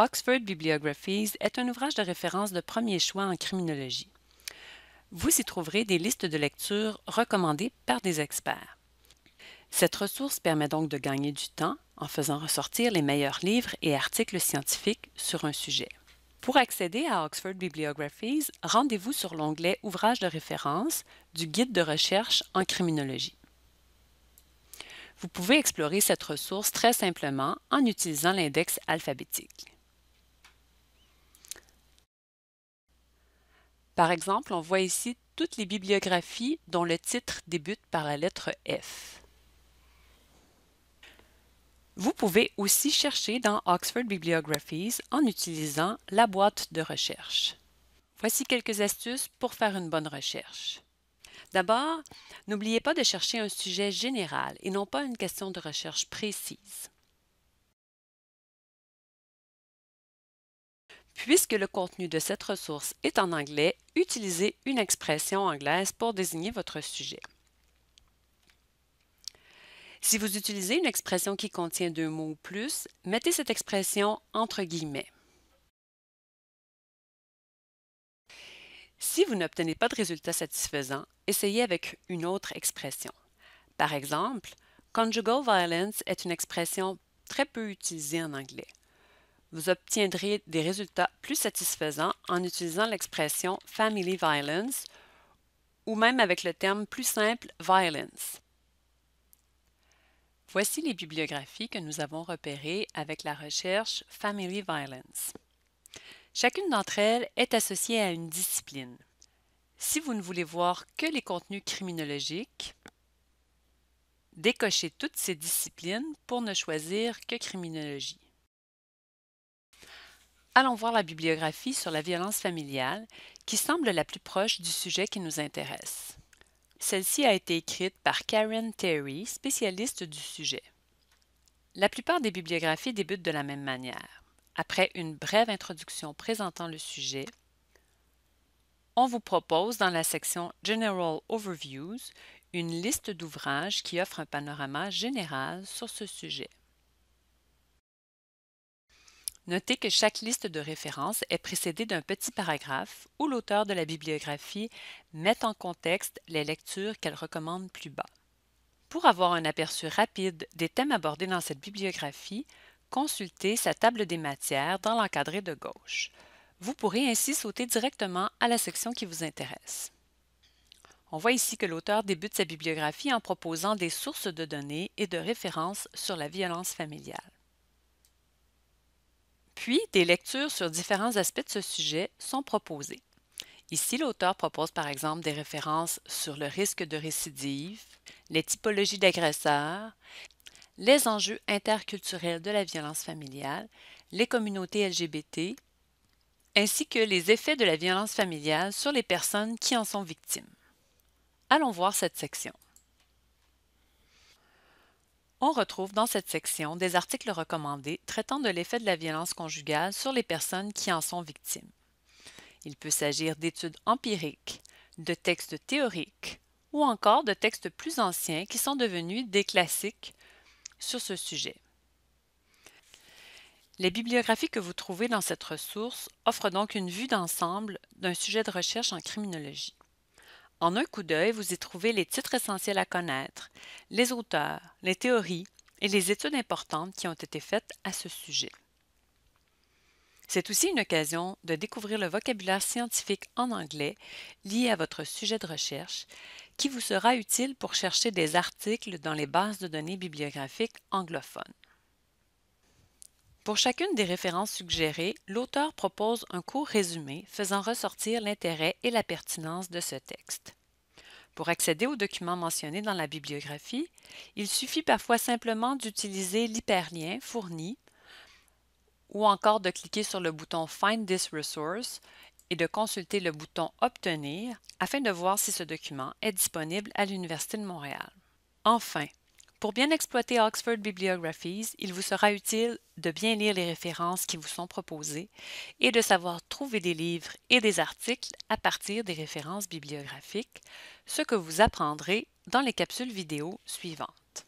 Oxford Bibliographies est un ouvrage de référence de premier choix en criminologie. Vous y trouverez des listes de lectures recommandées par des experts. Cette ressource permet donc de gagner du temps en faisant ressortir les meilleurs livres et articles scientifiques sur un sujet. Pour accéder à Oxford Bibliographies, rendez-vous sur l'onglet Ouvrages de référence du Guide de recherche en criminologie. Vous pouvez explorer cette ressource très simplement en utilisant l'index alphabétique. Par exemple, on voit ici toutes les bibliographies dont le titre débute par la lettre F. Vous pouvez aussi chercher dans Oxford Bibliographies en utilisant la boîte de recherche. Voici quelques astuces pour faire une bonne recherche. D'abord, n'oubliez pas de chercher un sujet général et non pas une question de recherche précise. Puisque le contenu de cette ressource est en anglais, utilisez une expression anglaise pour désigner votre sujet. Si vous utilisez une expression qui contient deux mots ou plus, mettez cette expression entre guillemets. Si vous n'obtenez pas de résultat satisfaisant, essayez avec une autre expression. Par exemple, conjugal violence est une expression très peu utilisée en anglais vous obtiendrez des résultats plus satisfaisants en utilisant l'expression Family Violence ou même avec le terme plus simple Violence. Voici les bibliographies que nous avons repérées avec la recherche Family Violence. Chacune d'entre elles est associée à une discipline. Si vous ne voulez voir que les contenus criminologiques, décochez toutes ces disciplines pour ne choisir que criminologie allons voir la bibliographie sur la violence familiale, qui semble la plus proche du sujet qui nous intéresse. Celle-ci a été écrite par Karen Terry, spécialiste du sujet. La plupart des bibliographies débutent de la même manière. Après une brève introduction présentant le sujet, on vous propose dans la section General Overviews une liste d'ouvrages qui offrent un panorama général sur ce sujet. Notez que chaque liste de références est précédée d'un petit paragraphe où l'auteur de la bibliographie met en contexte les lectures qu'elle recommande plus bas. Pour avoir un aperçu rapide des thèmes abordés dans cette bibliographie, consultez sa table des matières dans l'encadré de gauche. Vous pourrez ainsi sauter directement à la section qui vous intéresse. On voit ici que l'auteur débute sa bibliographie en proposant des sources de données et de références sur la violence familiale. Puis, des lectures sur différents aspects de ce sujet sont proposées. Ici, l'auteur propose par exemple des références sur le risque de récidive, les typologies d'agresseurs, les enjeux interculturels de la violence familiale, les communautés LGBT, ainsi que les effets de la violence familiale sur les personnes qui en sont victimes. Allons voir cette section. On retrouve dans cette section des articles recommandés traitant de l'effet de la violence conjugale sur les personnes qui en sont victimes. Il peut s'agir d'études empiriques, de textes théoriques ou encore de textes plus anciens qui sont devenus des classiques sur ce sujet. Les bibliographies que vous trouvez dans cette ressource offrent donc une vue d'ensemble d'un sujet de recherche en criminologie. En un coup d'œil, vous y trouvez les titres essentiels à connaître, les auteurs, les théories et les études importantes qui ont été faites à ce sujet. C'est aussi une occasion de découvrir le vocabulaire scientifique en anglais lié à votre sujet de recherche, qui vous sera utile pour chercher des articles dans les bases de données bibliographiques anglophones. Pour chacune des références suggérées, l'auteur propose un court résumé faisant ressortir l'intérêt et la pertinence de ce texte. Pour accéder aux documents mentionnés dans la bibliographie, il suffit parfois simplement d'utiliser l'hyperlien fourni ou encore de cliquer sur le bouton Find this resource et de consulter le bouton Obtenir afin de voir si ce document est disponible à l'Université de Montréal. Enfin, pour bien exploiter Oxford Bibliographies, il vous sera utile de bien lire les références qui vous sont proposées et de savoir trouver des livres et des articles à partir des références bibliographiques, ce que vous apprendrez dans les capsules vidéo suivantes.